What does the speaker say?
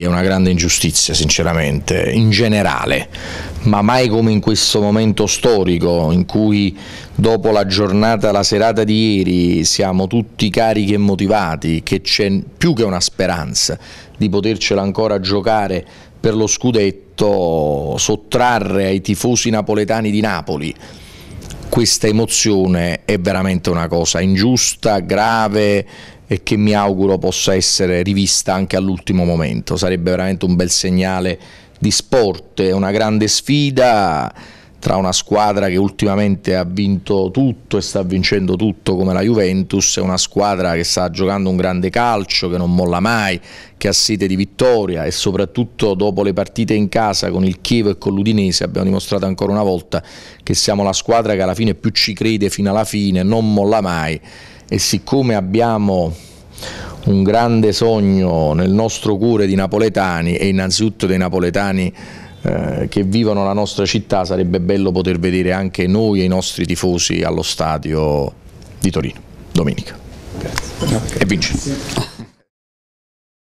È una grande ingiustizia, sinceramente, in generale, ma mai come in questo momento storico in cui dopo la giornata, la serata di ieri siamo tutti carichi e motivati, che c'è più che una speranza di potercela ancora giocare per lo scudetto, sottrarre ai tifosi napoletani di Napoli questa emozione è veramente una cosa ingiusta, grave e che mi auguro possa essere rivista anche all'ultimo momento. Sarebbe veramente un bel segnale di sport, una grande sfida tra una squadra che ultimamente ha vinto tutto e sta vincendo tutto come la Juventus e una squadra che sta giocando un grande calcio, che non molla mai, che ha sete di vittoria e soprattutto dopo le partite in casa con il Chievo e con l'Udinese abbiamo dimostrato ancora una volta che siamo la squadra che alla fine più ci crede fino alla fine, non molla mai e siccome abbiamo un grande sogno nel nostro cuore di napoletani e innanzitutto dei napoletani eh, che vivono la nostra città sarebbe bello poter vedere anche noi e i nostri tifosi allo stadio di Torino, domenica. Grazie. E vince.